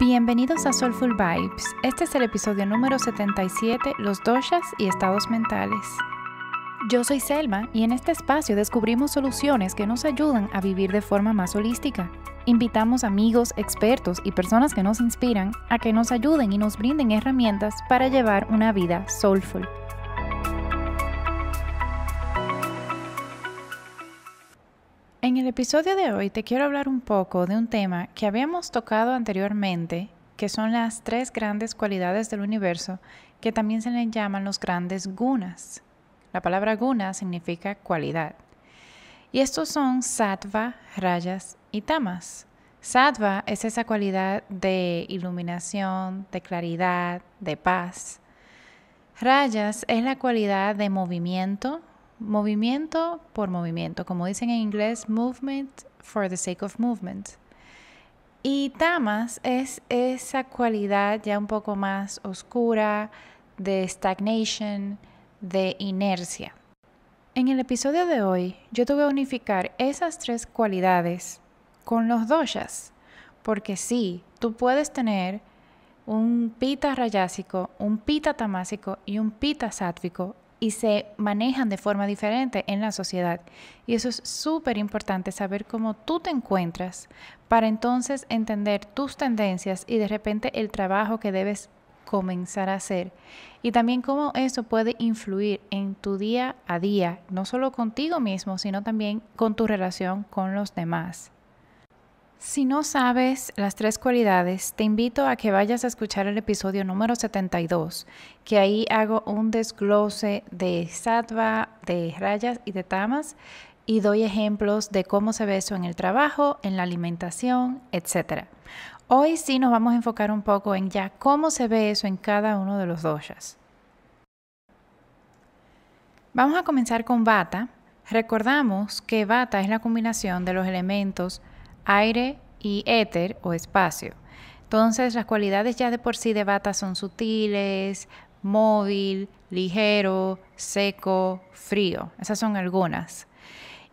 Bienvenidos a Soulful Vibes. Este es el episodio número 77, los doshas y estados mentales. Yo soy Selma y en este espacio descubrimos soluciones que nos ayudan a vivir de forma más holística. Invitamos amigos, expertos y personas que nos inspiran a que nos ayuden y nos brinden herramientas para llevar una vida soulful. En el episodio de hoy te quiero hablar un poco de un tema que habíamos tocado anteriormente, que son las tres grandes cualidades del universo, que también se le llaman los grandes gunas. La palabra guna significa cualidad. Y estos son sattva, rayas y tamas. Sattva es esa cualidad de iluminación, de claridad, de paz. Rayas es la cualidad de movimiento, movimiento por movimiento, como dicen en inglés, movement for the sake of movement. Y tamas es esa cualidad ya un poco más oscura de stagnation, de inercia. En el episodio de hoy yo te voy a unificar esas tres cualidades con los doshas, porque sí, tú puedes tener un pita rayásico, un pita tamásico y un pita sátvico y se manejan de forma diferente en la sociedad. Y eso es súper importante, saber cómo tú te encuentras para entonces entender tus tendencias y de repente el trabajo que debes comenzar a hacer. Y también cómo eso puede influir en tu día a día, no solo contigo mismo, sino también con tu relación con los demás. Si no sabes las tres cualidades, te invito a que vayas a escuchar el episodio número 72, que ahí hago un desglose de sattva, de rayas y de tamas y doy ejemplos de cómo se ve eso en el trabajo, en la alimentación, etc. Hoy sí nos vamos a enfocar un poco en ya cómo se ve eso en cada uno de los doshas. Vamos a comenzar con Vata. Recordamos que Vata es la combinación de los elementos aire y éter o espacio. Entonces las cualidades ya de por sí de vata son sutiles, móvil, ligero, seco, frío. Esas son algunas.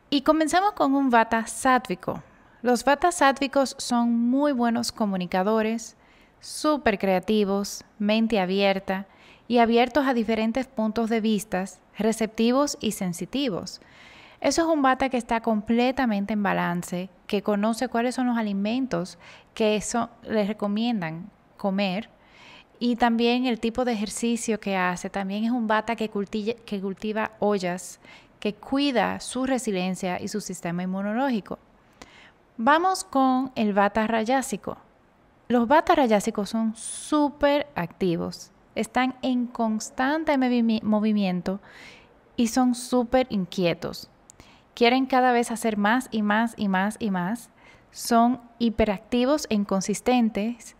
Y comenzamos con un bata sátvico. Los vata sátvicos son muy buenos comunicadores, súper creativos, mente abierta y abiertos a diferentes puntos de vista, receptivos y sensitivos. Eso es un bata que está completamente en balance, que conoce cuáles son los alimentos que eso les recomiendan comer y también el tipo de ejercicio que hace. También es un bata que, cultiva, ollas, que cuida su resiliencia y su sistema inmunológico. Vamos con el bata rayásico. Los bata rayásicos son súper activos, están en constante movimiento y son súper inquietos quieren cada vez hacer más y más y más y más, son hiperactivos e inconsistentes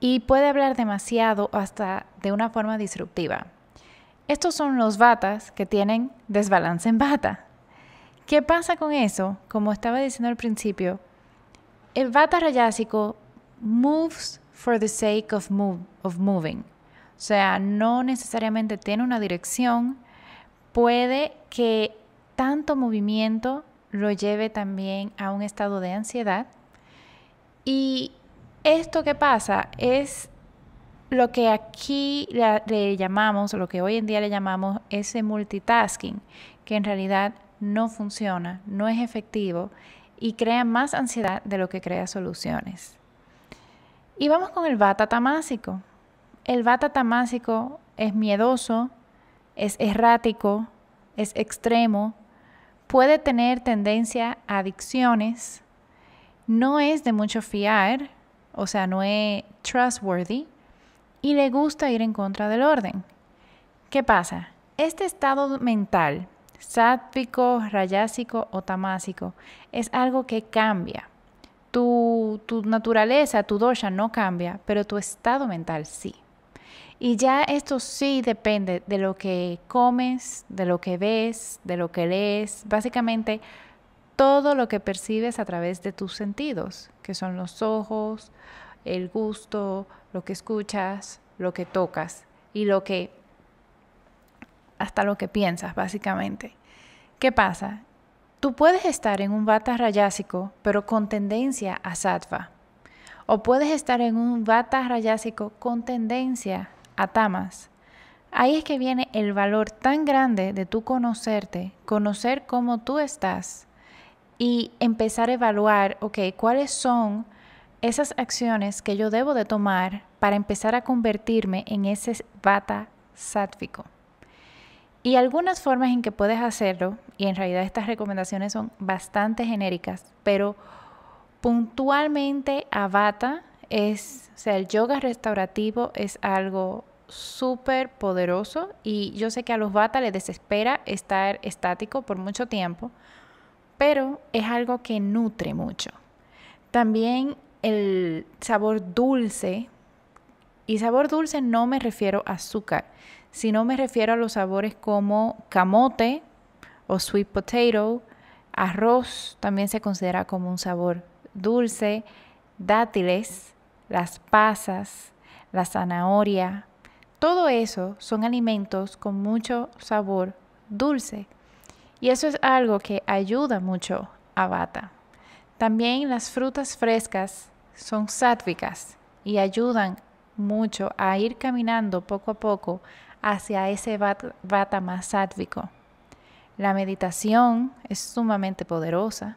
y puede hablar demasiado hasta de una forma disruptiva. Estos son los batas que tienen desbalance en bata. ¿Qué pasa con eso? Como estaba diciendo al principio, el bata rayásico moves for the sake of, move, of moving. O sea, no necesariamente tiene una dirección, puede que tanto movimiento lo lleve también a un estado de ansiedad. Y esto que pasa es lo que aquí le llamamos, lo que hoy en día le llamamos ese multitasking, que en realidad no funciona, no es efectivo y crea más ansiedad de lo que crea soluciones. Y vamos con el vata tamásico. El vata tamásico es miedoso, es errático, es extremo, puede tener tendencia a adicciones, no es de mucho fiar, o sea, no es trustworthy, y le gusta ir en contra del orden. ¿Qué pasa? Este estado mental, sátvico, rayásico o tamásico, es algo que cambia. Tu, tu naturaleza, tu dosha no cambia, pero tu estado mental sí. Y ya esto sí depende de lo que comes, de lo que ves, de lo que lees, básicamente todo lo que percibes a través de tus sentidos, que son los ojos, el gusto, lo que escuchas, lo que tocas y lo que hasta lo que piensas, básicamente. ¿Qué pasa? Tú puedes estar en un vata rayásico, pero con tendencia a sattva. O puedes estar en un vata rayásico con tendencia atamas. Ahí es que viene el valor tan grande de tú conocerte, conocer cómo tú estás y empezar a evaluar, ok, cuáles son esas acciones que yo debo de tomar para empezar a convertirme en ese vata sátvico. Y algunas formas en que puedes hacerlo, y en realidad estas recomendaciones son bastante genéricas, pero puntualmente a vata es, o sea, el yoga restaurativo es algo súper poderoso y yo sé que a los bata les desespera estar estático por mucho tiempo, pero es algo que nutre mucho. También el sabor dulce, y sabor dulce no me refiero a azúcar, sino me refiero a los sabores como camote o sweet potato, arroz también se considera como un sabor dulce, dátiles, las pasas, la zanahoria, todo eso son alimentos con mucho sabor dulce. Y eso es algo que ayuda mucho a Bata. También las frutas frescas son sátvicas y ayudan mucho a ir caminando poco a poco hacia ese Vata más sátvico. La meditación es sumamente poderosa.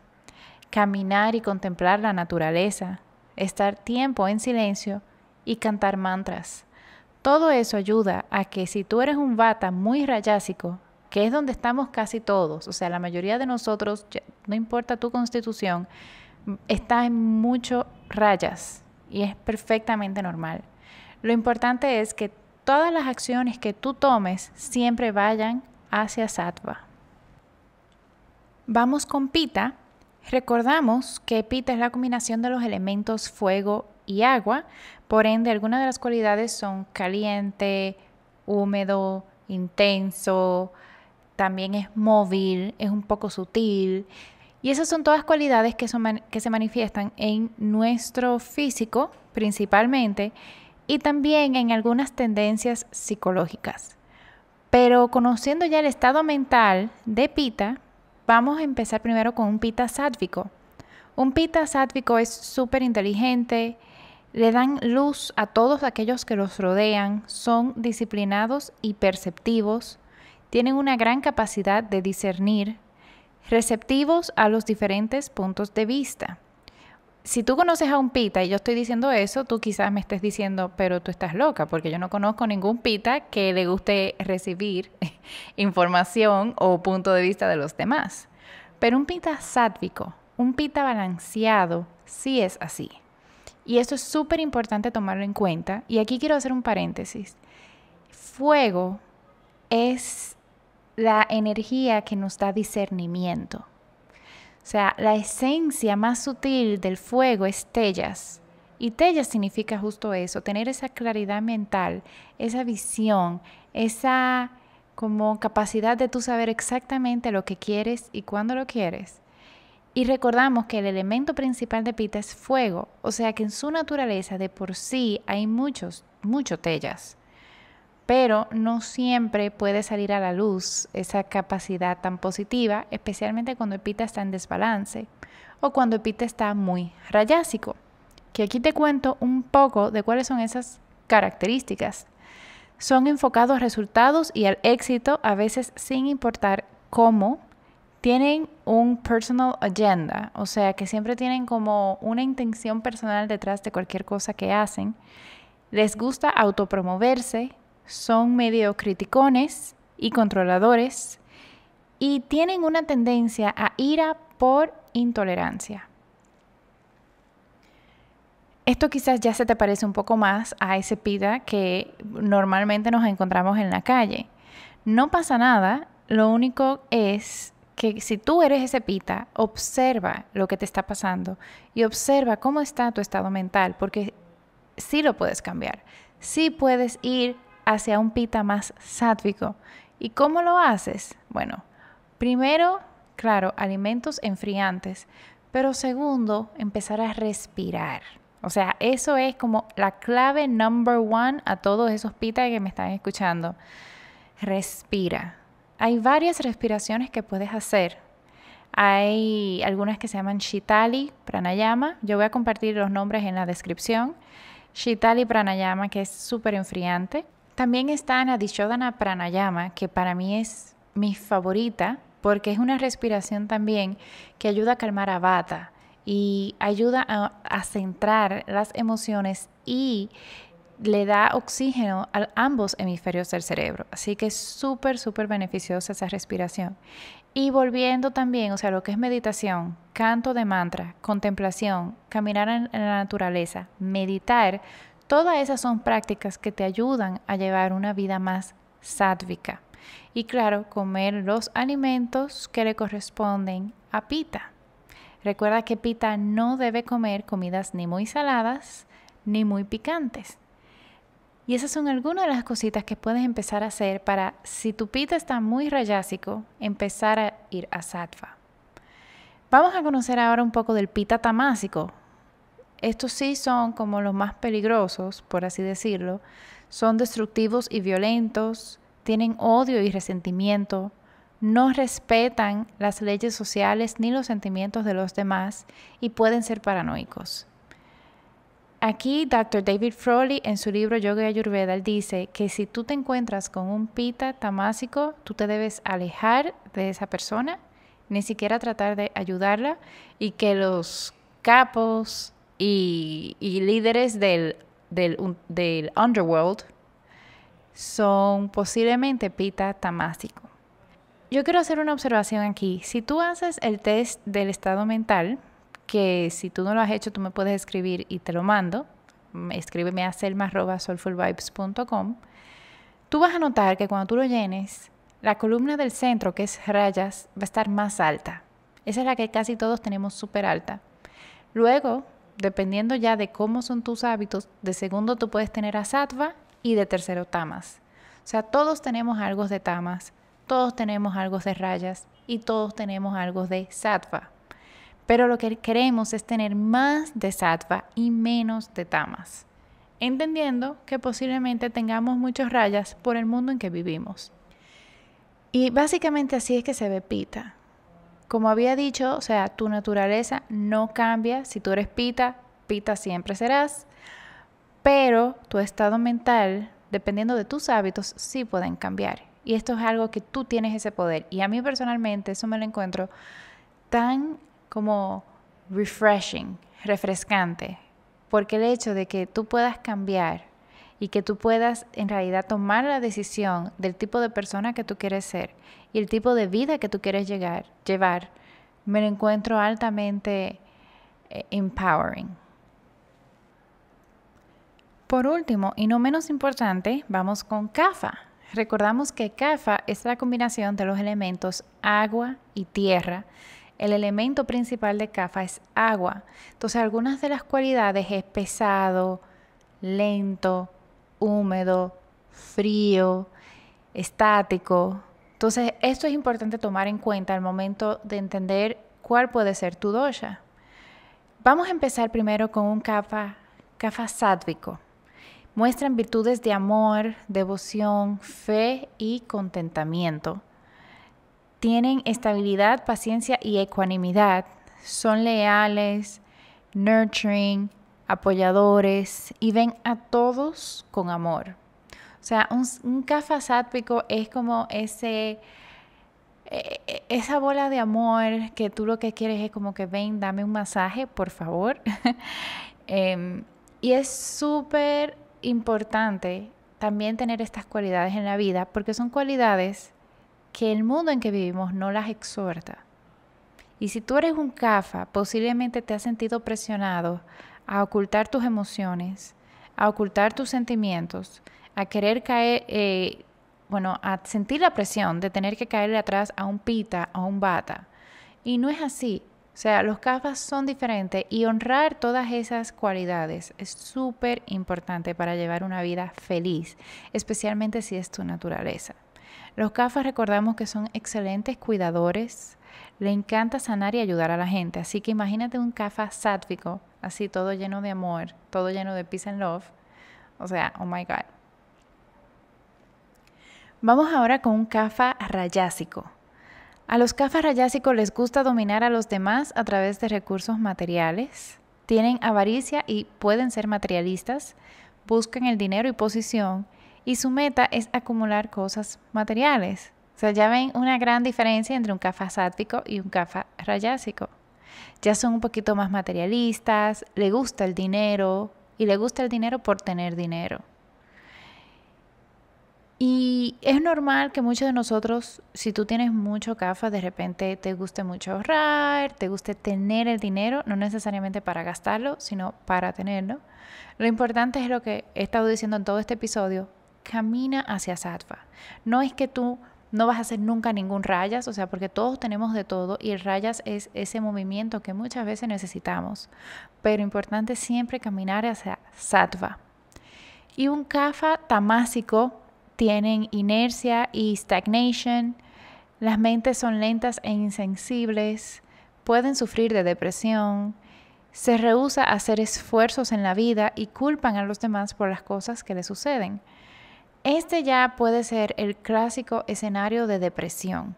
Caminar y contemplar la naturaleza, estar tiempo en silencio y cantar mantras todo eso ayuda a que si tú eres un vata muy rayásico, que es donde estamos casi todos, o sea, la mayoría de nosotros, no importa tu constitución, está en mucho rayas y es perfectamente normal. Lo importante es que todas las acciones que tú tomes siempre vayan hacia sattva. Vamos con pita. Recordamos que pita es la combinación de los elementos fuego, y agua, por ende algunas de las cualidades son caliente, húmedo, intenso, también es móvil, es un poco sutil. Y esas son todas cualidades que, que se manifiestan en nuestro físico principalmente y también en algunas tendencias psicológicas. Pero conociendo ya el estado mental de Pita, vamos a empezar primero con un Pita sádvico. Un Pita sádvico es súper inteligente, le dan luz a todos aquellos que los rodean, son disciplinados y perceptivos, tienen una gran capacidad de discernir, receptivos a los diferentes puntos de vista. Si tú conoces a un pita y yo estoy diciendo eso, tú quizás me estés diciendo, pero tú estás loca, porque yo no conozco ningún pita que le guste recibir información o punto de vista de los demás. Pero un pita sádvico, un pita balanceado, sí es así. Y esto es súper importante tomarlo en cuenta. Y aquí quiero hacer un paréntesis. Fuego es la energía que nos da discernimiento. O sea, la esencia más sutil del fuego es tellas. Y tellas significa justo eso, tener esa claridad mental, esa visión, esa como capacidad de tú saber exactamente lo que quieres y cuándo lo quieres y recordamos que el elemento principal de Pita es fuego, o sea que en su naturaleza de por sí hay muchos, muchos tellas, pero no siempre puede salir a la luz esa capacidad tan positiva, especialmente cuando el Pita está en desbalance o cuando el Pita está muy rayásico. Que aquí te cuento un poco de cuáles son esas características. Son enfocados resultados y al éxito, a veces sin importar cómo tienen un personal agenda, o sea, que siempre tienen como una intención personal detrás de cualquier cosa que hacen. Les gusta autopromoverse, son medio criticones y controladores y tienen una tendencia a ira por intolerancia. Esto quizás ya se te parece un poco más a ese pida que normalmente nos encontramos en la calle. No pasa nada, lo único es que si tú eres ese pita, observa lo que te está pasando y observa cómo está tu estado mental, porque sí lo puedes cambiar, sí puedes ir hacia un pita más sátvico. ¿Y cómo lo haces? Bueno, primero, claro, alimentos enfriantes, pero segundo, empezar a respirar. O sea, eso es como la clave number one a todos esos pitas que me están escuchando. Respira hay varias respiraciones que puedes hacer. Hay algunas que se llaman Shitali, Pranayama. Yo voy a compartir los nombres en la descripción. Shitali Pranayama, que es súper enfriante. También está Nadishodana Pranayama, que para mí es mi favorita porque es una respiración también que ayuda a calmar a Vata y ayuda a, a centrar las emociones y le da oxígeno a ambos hemisferios del cerebro. Así que es súper, súper beneficiosa esa respiración. Y volviendo también, o sea, lo que es meditación, canto de mantra, contemplación, caminar en, la naturaleza, meditar, todas esas son prácticas que te ayudan a llevar una vida más sádvica. Y claro, comer los alimentos que le corresponden a Pita. Recuerda que Pita no debe comer comidas ni muy saladas ni muy picantes. Y esas son algunas de las cositas que puedes empezar a hacer para, si tu pita está muy rayásico, empezar a ir a sattva. Vamos a conocer ahora un poco del pita tamásico. Estos sí son como los más peligrosos, por así decirlo. Son destructivos y violentos, tienen odio y resentimiento, no respetan las leyes sociales ni los sentimientos de los demás y pueden ser paranoicos. Aquí, Dr. David Froley, en su libro Yoga y Ayurveda, dice que si tú te encuentras con un pita tamásico, tú te debes alejar de esa persona, ni siquiera tratar de ayudarla, y que los capos y, líderes del, del underworld son posiblemente pita tamásico. Yo quiero hacer una observación aquí. Si tú haces el test del estado mental, que si tú no lo has hecho, tú me puedes escribir y te lo mando. Escríbeme a selma.soulfulvibes.com. Tú vas a notar que cuando tú lo llenes, la columna del centro, que es rayas, va a estar más alta. Esa es la que casi todos tenemos súper alta. Luego, dependiendo ya de cómo son tus hábitos, de segundo tú puedes tener a sattva y de tercero tamas. O sea, todos tenemos algo de tamas, todos tenemos algo de rayas y todos tenemos algo de sattva. Pero lo que queremos es tener más de sattva y menos de tamas, entendiendo que posiblemente tengamos muchas rayas por el mundo en que vivimos. Y básicamente así es que se ve pita. Como había dicho, o sea, tu naturaleza no cambia. Si tú eres pita, pita siempre serás. Pero tu estado mental, dependiendo de tus hábitos, sí pueden cambiar. Y esto es algo que tú tienes ese poder. Y a mí personalmente eso me lo encuentro tan como refreshing, refrescante, porque el hecho de que tú puedas cambiar y que tú puedas en realidad tomar la decisión del tipo de persona que tú quieres ser y el tipo de vida que tú quieres llegar, llevar, me lo encuentro altamente eh, empowering. Por último, y no menos importante, vamos con CAFA. Recordamos que CAFA es la combinación de los elementos agua y tierra el elemento principal de kafa es agua. Entonces, algunas de las cualidades es pesado, lento, húmedo, frío, estático. Entonces, esto es importante tomar en cuenta al momento de entender cuál puede ser tu dosha. Vamos a empezar primero con un kafa, kafa sádvico. Muestran virtudes de amor, devoción, fe y contentamiento tienen estabilidad, paciencia y ecuanimidad, son leales, nurturing, apoyadores y ven a todos con amor. O sea, un, un es como ese e, e, esa bola de amor que tú lo que quieres es como que ven, dame un masaje, por favor. Em, y es súper importante también tener estas cualidades en la vida, porque son cualidades que el mundo en que vivimos no las exhorta. Y si tú eres un CAFA, posiblemente te has sentido presionado a ocultar tus emociones, a ocultar tus sentimientos, a querer caer, eh, bueno, a sentir la presión de tener que caerle atrás a un pita, a un bata. Y no es así. O sea, los CAFAs son diferentes y honrar todas esas cualidades es súper importante para llevar una vida feliz, especialmente si es tu naturaleza. Los CAFAS recordamos que son excelentes cuidadores, le encanta sanar y ayudar a la gente, así que imagínate un CAFA sátvico, así todo lleno de amor, todo lleno de peace and love. O sea, oh my God. Vamos ahora con un CAFA rayásico. A los CAFAS rayásicos les gusta dominar a los demás a través de recursos materiales, tienen avaricia y pueden ser materialistas, buscan el dinero y posición, y su meta es acumular cosas materiales. O sea, ya ven una gran diferencia entre un kafa sático y un kafa rayásico. Ya son un poquito más materialistas, le gusta el dinero y le gusta el dinero por tener dinero. Y es normal que muchos de nosotros, si tú tienes mucho CAFA, de repente te guste mucho ahorrar, te guste tener el dinero, no necesariamente para gastarlo, sino para tenerlo. Lo importante es lo que he estado diciendo en todo este episodio, camina hacia sattva. No es que tú no vas a hacer nunca ningún rayas, o sea, porque todos tenemos de todo y rayas es ese movimiento que muchas veces necesitamos, pero importante siempre caminar hacia sattva. Y un kafa tamásico tienen inercia y stagnation, las mentes son lentas e insensibles, pueden sufrir de depresión, se rehúsa a hacer esfuerzos en la vida y culpan a los demás por las cosas que le suceden. Este ya puede ser el clásico escenario de depresión,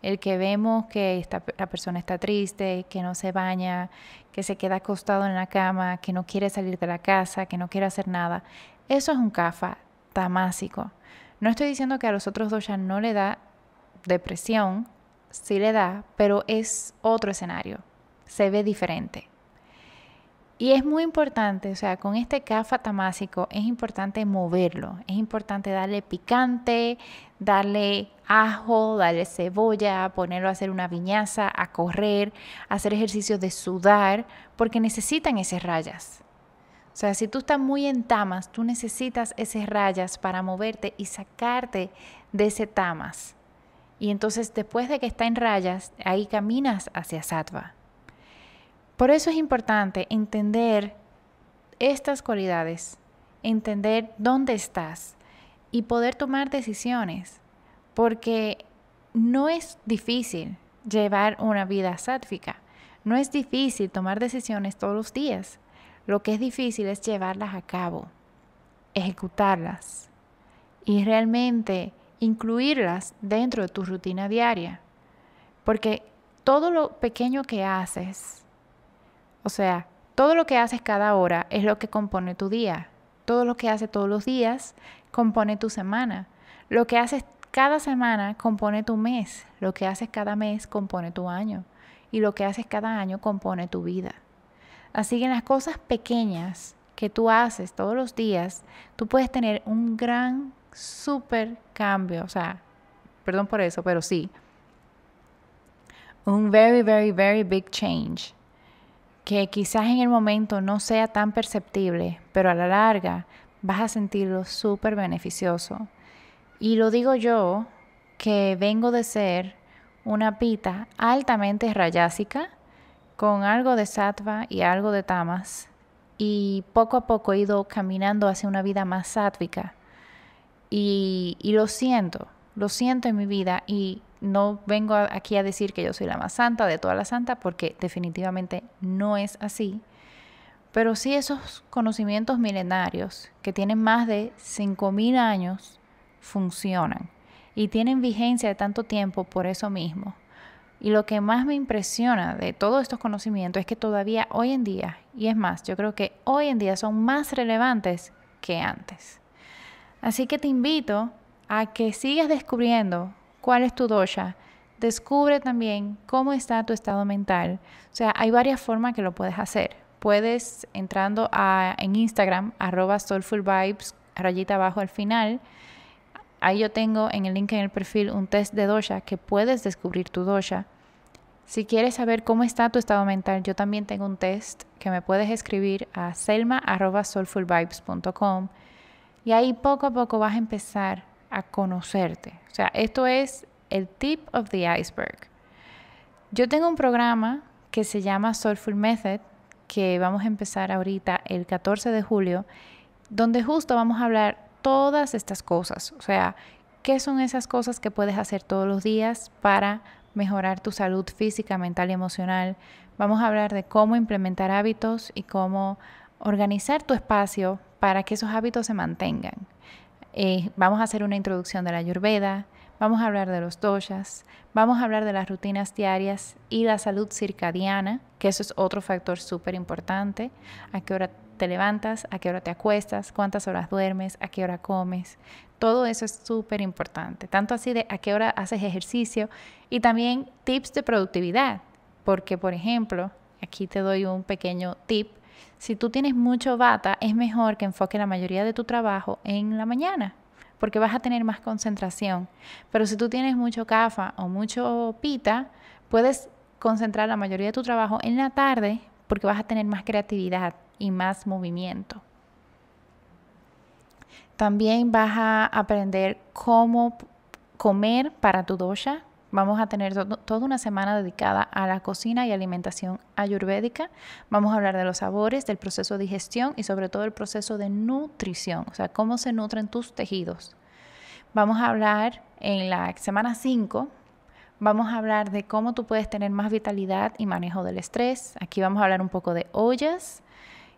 el que vemos que la persona está triste, que no se baña, que se queda acostado en la cama, que no quiere salir de la casa, que no quiere hacer nada. Eso es un CAFA tamásico. No estoy diciendo que a los otros dos ya no le da depresión, sí le da, pero es otro escenario, se ve diferente. Y es muy importante, o sea, con este kafa tamásico es importante moverlo, es importante darle picante, darle ajo, darle cebolla, ponerlo a hacer una viñaza, a correr, hacer ejercicios de sudar, porque necesitan esas rayas. O sea, si tú estás muy en tamas, tú necesitas esas rayas para moverte y sacarte de ese tamas. Y entonces después de que está en rayas, ahí caminas hacia sattva. Por eso es importante entender estas cualidades, entender dónde estás y poder tomar decisiones, porque no es difícil llevar una vida sátfica, no es difícil tomar decisiones todos los días, lo que es difícil es llevarlas a cabo, ejecutarlas y realmente incluirlas dentro de tu rutina diaria, porque todo lo pequeño que haces, o sea, todo lo que haces cada hora es lo que compone tu día. Todo lo que haces todos los días compone tu semana. Lo que haces cada semana compone tu mes. Lo que haces cada mes compone tu año. Y lo que haces cada año compone tu vida. Así que en las cosas pequeñas que tú haces todos los días, tú puedes tener un gran, súper cambio. O sea, perdón por eso, pero sí. Un very, very, very big change que quizás en el momento no sea tan perceptible, pero a la larga vas a sentirlo súper beneficioso. Y lo digo yo, que vengo de ser una pita altamente rayásica, con algo de sattva y algo de tamas, y poco a poco he ido caminando hacia una vida más sátvica. Y, y lo siento, lo siento en mi vida y no vengo aquí a decir que yo soy la más santa de todas las santas, porque definitivamente no es así. Pero sí esos conocimientos milenarios que tienen más de 5.000 años funcionan y tienen vigencia de tanto tiempo por eso mismo. Y lo que más me impresiona de todos estos conocimientos es que todavía hoy en día, y es más, yo creo que hoy en día son más relevantes que antes. Así que te invito a que sigas descubriendo cuál es tu dosha. Descubre también cómo está tu estado mental. O sea, hay varias formas que lo puedes hacer. Puedes entrando a, en Instagram, arroba soulfulvibes, rayita abajo al final. Ahí yo tengo en el link en el perfil un test de dosha que puedes descubrir tu dosha. Si quieres saber cómo está tu estado mental, yo también tengo un test que me puedes escribir a selma.soulfulvibes.com y ahí poco a poco vas a empezar a conocerte. O sea, esto es el tip of the iceberg. Yo tengo un programa que se llama Soulful Method, que vamos a empezar ahorita el 14 de julio, donde justo vamos a hablar todas estas cosas. O sea, ¿qué son esas cosas que puedes hacer todos los días para mejorar tu salud física, mental y emocional? Vamos a hablar de cómo implementar hábitos y cómo organizar tu espacio para que esos hábitos se mantengan. Eh, vamos a hacer una introducción de la Ayurveda, vamos a hablar de los doshas, vamos a hablar de las rutinas diarias y la salud circadiana, que eso es otro factor súper importante. A qué hora te levantas, a qué hora te acuestas, cuántas horas duermes, a qué hora comes. Todo eso es súper importante, tanto así de a qué hora haces ejercicio y también tips de productividad, porque por ejemplo, aquí te doy un pequeño tip si tú tienes mucho bata, es mejor que enfoque la mayoría de tu trabajo en la mañana, porque vas a tener más concentración. Pero si tú tienes mucho cafa o mucho pita, puedes concentrar la mayoría de tu trabajo en la tarde, porque vas a tener más creatividad y más movimiento. También vas a aprender cómo comer para tu dosha, Vamos a tener toda una semana dedicada a la cocina y alimentación ayurvédica. Vamos a hablar de los sabores, del proceso de digestión y sobre todo el proceso de nutrición, o sea, cómo se nutren tus tejidos. Vamos a hablar en la semana 5, vamos a hablar de cómo tú puedes tener más vitalidad y manejo del estrés. Aquí vamos a hablar un poco de ollas,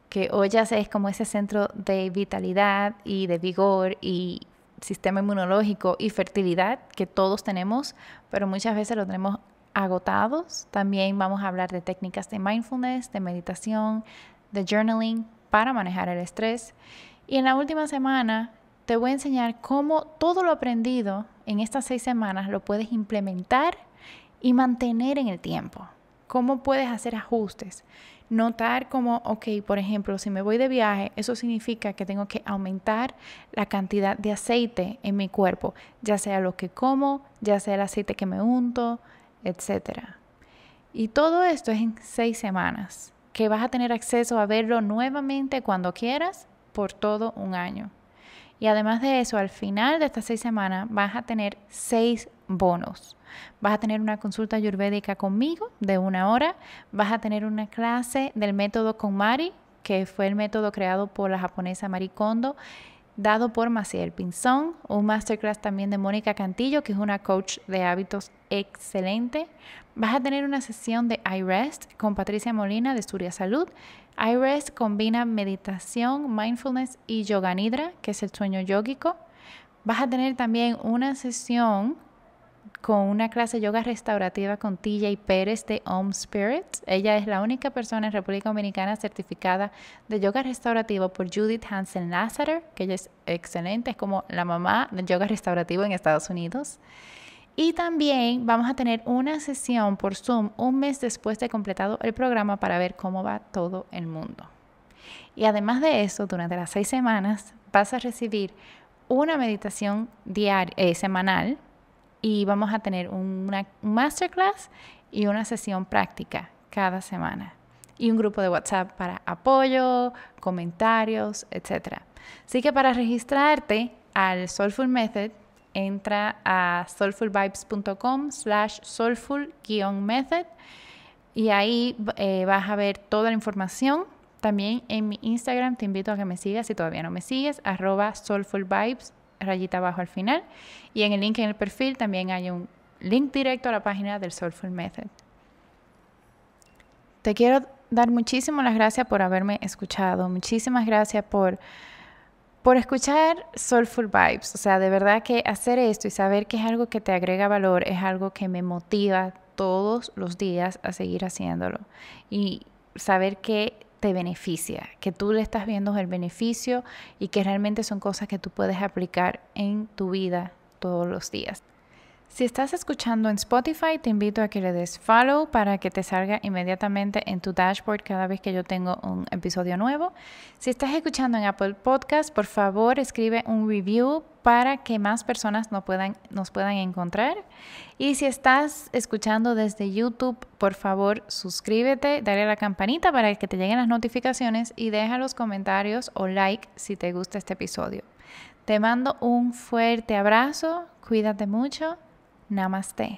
que ollas es como ese centro de vitalidad y de vigor y sistema inmunológico y fertilidad que todos tenemos, pero muchas veces lo tenemos agotados. También vamos a hablar de técnicas de mindfulness, de meditación, de journaling para manejar el estrés. Y en la última semana te voy a enseñar cómo todo lo aprendido en estas seis semanas lo puedes implementar y mantener en el tiempo. Cómo puedes hacer ajustes notar como, ok, por ejemplo, si me voy de viaje, eso significa que tengo que aumentar la cantidad de aceite en mi cuerpo, ya sea lo que como, ya sea el aceite que me unto, etc. Y todo esto es en seis semanas, que vas a tener acceso a verlo nuevamente cuando quieras por todo un año. Y además de eso, al final de estas seis semanas vas a tener seis bonos. Vas a tener una consulta ayurvédica conmigo de una hora, vas a tener una clase del método con Mari, que fue el método creado por la japonesa Mari Kondo, dado por Maciel Pinzón, un masterclass también de Mónica Cantillo, que es una coach de hábitos excelente. Vas a tener una sesión de iRest con Patricia Molina de surya Salud. iRest combina meditación, mindfulness y yoga nidra, que es el sueño yógico. Vas a tener también una sesión con una clase de yoga restaurativa con TJ Pérez de Home Spirit. Ella es la única persona en República Dominicana certificada de yoga restaurativo por Judith Hansen Lazar, que ella es excelente, es como la mamá del yoga restaurativo en Estados Unidos. Y también vamos a tener una sesión por Zoom un mes después de completado el programa para ver cómo va todo el mundo. Y además de eso, durante las seis semanas vas a recibir una meditación diaria, eh, semanal y vamos a tener una, masterclass y una sesión práctica cada semana. Y un grupo de WhatsApp para apoyo, comentarios, etc. Así que para registrarte al Soulful Method, entra a soulfulvibes.com slash soulful-method y ahí eh, vas a ver toda la información. También en mi Instagram te invito a que me sigas si todavía no me sigues, arroba soulfulvibes rayita abajo al final. Y en el link en el perfil también hay un link directo a la página del Soulful Method. Te quiero dar muchísimas gracias por haberme escuchado. Muchísimas gracias por, por escuchar Soulful Vibes. O sea, de verdad que hacer esto y saber que es algo que te agrega valor es algo que me motiva todos los días a seguir haciéndolo. Y saber que te beneficia, que tú le estás viendo el beneficio y que realmente son cosas que tú puedes aplicar en tu vida todos los días. Si estás escuchando en Spotify, te invito a que le des follow para que te salga inmediatamente en tu dashboard cada vez que yo tengo un episodio nuevo. Si estás escuchando en Apple Podcast, por favor escribe un review para que más personas nos puedan, encontrar. Y si estás escuchando desde YouTube, por favor suscríbete, dale a la campanita para que te lleguen las notificaciones y deja los comentarios o like si te gusta este episodio. Te mando un fuerte abrazo, cuídate mucho Namaste.